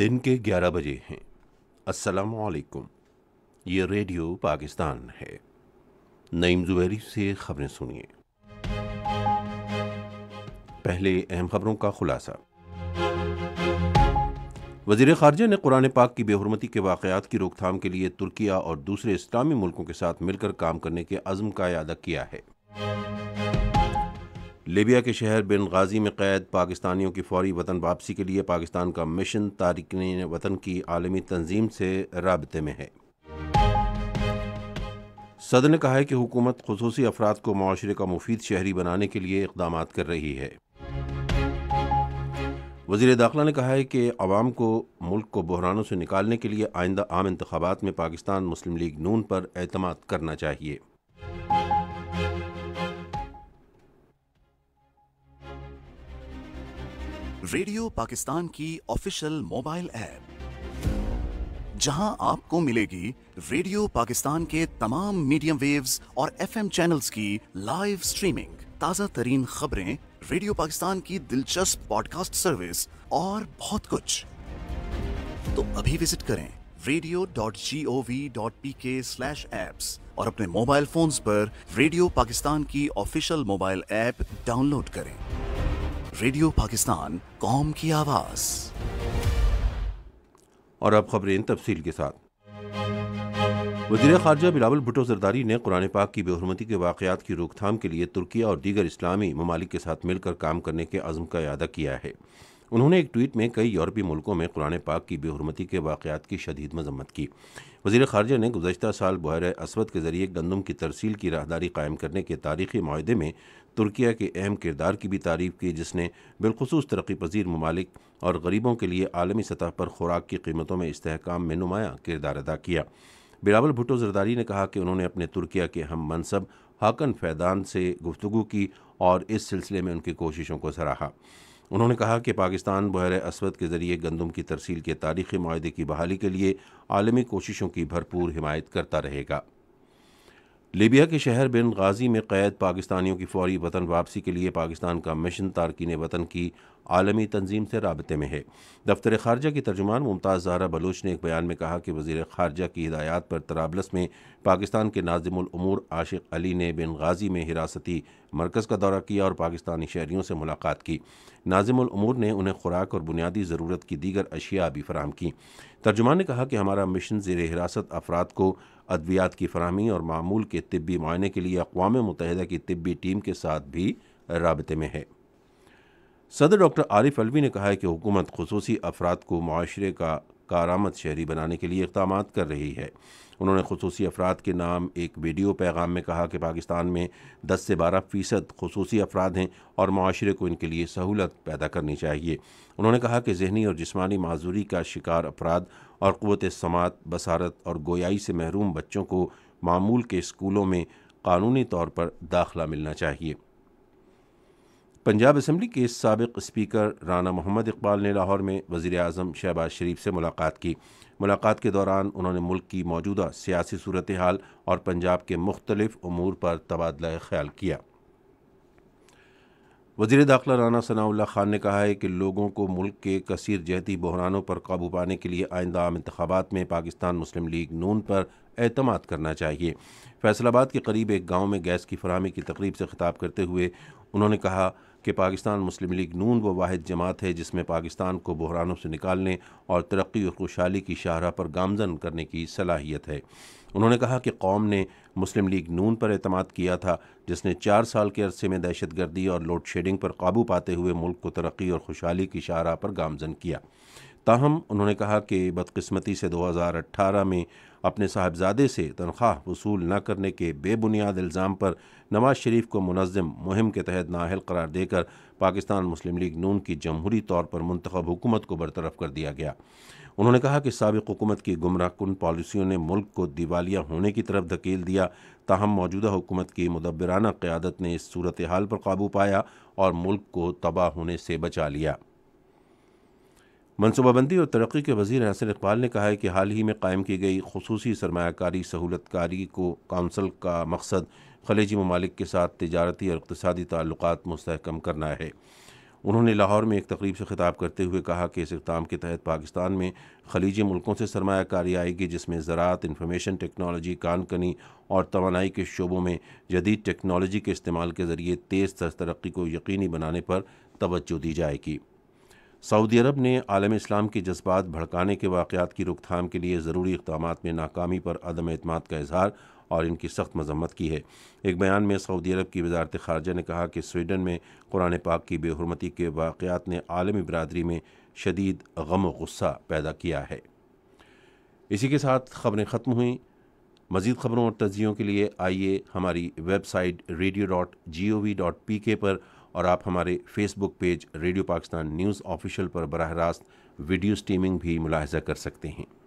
दिन के 11 बजे हैं अस्सलाम वालेकुम ये रेडियो पाकिस्तान है नईम जुबैरी से खबरें सुनिए पहले अहम खबरों का खुलासा वजीर खारजा ने कुरान पाक की बेहरमती के वाक़ात की रोकथाम के लिए तुर्किया और दूसरे इस्लामी मुल्कों के साथ मिलकर काम करने के अज़म का अदा किया है लीबिया के शहर बिन गाजी में कैद पाकिस्तानियों की फौरी वतन वापसी के लिए पाकिस्तान का मिशन तारकिन वतन की आलमी तंजीम से रबते में है सदर ने कहा है कि हुकूमत खसूसी अफराद को माशरे का मुफीद शहरी बनाने के लिए इकदाम कर रही है वजीर दाखिला ने कहा है कि आवाम को मुल्क को बहरानों से निकालने के लिए आइंदा आम इंतबात में पाकिस्तान मुस्लिम लीग नून पर अहतमाद करना चाहिए रेडियो पाकिस्तान की ऑफिशियल मोबाइल ऐप जहां आपको मिलेगी रेडियो पाकिस्तान के तमाम मीडियम वेव्स और एफएम चैनल्स की लाइव स्ट्रीमिंग ताज़ा तरीन खबरें रेडियो पाकिस्तान की दिलचस्प पॉडकास्ट सर्विस और बहुत कुछ तो अभी विजिट करें radio dot G O V dot P K slash apps और अपने मोबाइल फोन्स पर रेडियो पाकिस्तान की ऑफिशियल मोबाइल ऐप डाउनलोड करें रेडियो पाकिस्तान कौम की आवाज और अब खबरें तफसील के साथ वजीर खारजा बिलावल भुटो जरदारी ने कुरान पाक की बेहरमती के वाक़ात की रोकथाम के लिए तुर्की और दीगर इस्लामी ममालिक के साथ मिलकर काम करने के अज़म का अदा किया है उन्होंने एक ट्वीट में कई यूरोपीय मुल्कों में कुरान पाक की बेहरमती के वाक़ात की शदीद मजम्मत की वजीर खारजा ने गुजशत साल बहर असवद के ज़रिए गंदम की तरसील की राहदारी कायम करने के तारीखी माहे में तुर्किया के अहम किरदार की भी तारीफ की जिसने बिलखसूस तरक्की पजीर ममालिक और गरीबों के लिए आलमी सतह पर खुराक की कीमतों में इसकाम में नुमाया किरदार अदा किया बिलावल भुटो जरदारी ने कहा कि उन्होंने अपने तुर्किया के हम मनसब हाकन फैदान से गुफ्तु की और इस सिलसिले में उनकी कोशिशों को सराहा उन्होंने कहा कि पाकिस्तान बहर असवद के ज़रिए गंदम की तरसील के तारीख़ी माहे की बहाली के लिए आलमी कोशिशों की भरपूर हिमायत करता रहेगा लीबिया के शहर बिन गाजी में कैद पाकिस्तानियों की फौरी वतन वापसी के लिए पाकिस्तान का मिशन तारकिन वतन की आलमी तंजीम से रबते में है दफ्तर खारजा की तर्जुमान मुमताज़ जहरा बलोच ने एक बयान में कहा कि वजी खारजा की हिदायत पर तराबलस में पाकिस्तान के नाजिमूर आशिक अली ने बिन गाजी में हिरासती मरकज़ का दौरा किया और पाकिस्तानी शहरीों से मुलाकात की नाजिमूर ने उन्हें खुराक और बुनियादी ज़रूरत की दीगर अशिया भी फराम की तर्जुमान ने कहा कि हमारा मिशन जेर हिरासत अफराद को अद्वियात की फरहमी और मामूल के तबी मायने के लिए अकवा मुतहदा की तबी टीम के साथ भी रबते में है सदर डॉक्टर आरिफ अलवी ने कहा है कि हुकूमत खसूसी अफराद को माशरे का कारामद शहरी बनाने के लिए इकदाम कर रही है उन्होंने खसूस अफराद के नाम एक वीडियो पैगाम में कहा कि पाकिस्तान में दस से बारह फ़ीसद खसूसी अफराद हैं और माशरे को इनके लिए सहूलत पैदा करनी चाहिए उन्होंने कहा कि जहनी और जिसमानी माजूरी का शिकार अफराद और क़वत समात बसारत और गोयाई से महरूम बच्चों को मामूल के स्कूलों में कानूनी तौर पर दाखिला मिलना चाहिए पंजाब असम्बली के सबक स्पीकर राना मोहम्मद इकबाल ने लाहौर में वज़ी अजम शहबाज शरीफ से मुलाकात की मुलाकात के दौरान उन्होंने मुल्क की मौजूदा सियासी सूरत हाल और पंजाब के मुख्तलिफ अमूर पर तबादला ख्याल किया वजीर दाखिला राना सनाउल्ला खान ने कहा है कि लोगों को मुल्क के कसर जहती बहरानों पर काबू पाने के लिए आइंदा आम इंतबात में पाकिस्तान मुस्लिम लीग नून पर अहतम करना चाहिए फैसलाबाद के करीब एक गाँव में गैस की फरहमी की तकरीब से खिताब करते हुए उन्होंने कहा कि पाकिस्तान मुस्लिम लीग नून वो वाद जमात है जिसमें पाकिस्तान को बहरानों से निकालने और तरक्की और खुशहाली की शाहरा पर गामजन करने की सलाहियत है उन्होंने कहा कि कौम ने मुस्लिम लीग नून पर अतम किया था जिसने चार साल के अरसे में दहशत गर्दी और लोड शेडिंग पर काबू पाते हुए मुल्क को तरक्की और खुशहाली की शाहरा पर गामजन किया ताहम उन्होंने कहा कि बदकस्मती से 2018 में अपने साहबजादे से तनख्वाह वसूल न करने के बेबुनियाद इल्ज़ाम पर नवाज शरीफ को मुनजम मुहिम के तहत नााहल करार देकर पाकिस्तान मुस्लिम लीग नून की जमहूरी तौर पर मंतखब हुकूमत को बरतरफ कर दिया गया उन्होंने कहा कि सबक हुकूमत की गुमराह कन पॉलिसियों ने मुल्क को दिवालिया होने की तरफ धकेल दिया ताहम मौजूदा हुकूमत की मुदबराना क़्यादत ने इस सूरत हाल पर काबू पाया और मुल्क को तबाह होने से बचा लिया मनसूबाबंदी और तरक्की के वजीर हसन इकबाल ने कहा है कि हाल ही में कायम की गई खसूस सरमाकारी सहूलतकारी को कौंसल का मकसद खलीजी ममालिक के साथ तजारती और इकतदी ताल्लुक मस्तकम करना है उन्होंने लाहौर में एक तकरीब से खिताब करते हुए कहा कि इस इकदाम के तहत पाकिस्तान में खलीजी मुल्कों से सरमाकारी आएगी जिसमें ज़रात इंफॉर्मेशन टेक्नोलॉजी कानकनी और तोानाई के शोबों में जदीद टेक्नोलॉजी के इस्तेमाल के ज़रिए तेज़ तर तरक्की को यकीनी बनाने पर तोज्जो दी जाएगी सऊदी अरब ने आलम इस्लाम के जज्बात भड़काने के वाक़ात की रोकथाम के लिए ज़रूरी इकदाम में नाकामी पर अदम अतमाद का इजहार और इनकी सख्त मजम्मत की है एक बयान में सऊदी अरब की वजारत खारजा ने कहा कि स्वीडन में कुरान पाक की बेहरमती के वाक़ात ने आलमी बरदरी में शदीद गम गुस्सा पैदा किया है इसी के साथ खबरें ख़त्म हुई मज़ीद ख़बरों और तजियों के लिए आइए हमारी website radio dot G O V dot P K पर और आप हमारे Facebook page radio Pakistan news official पर बरह रास्त वीडियो स्ट्रीमिंग भी मुलाहजा कर सकते हैं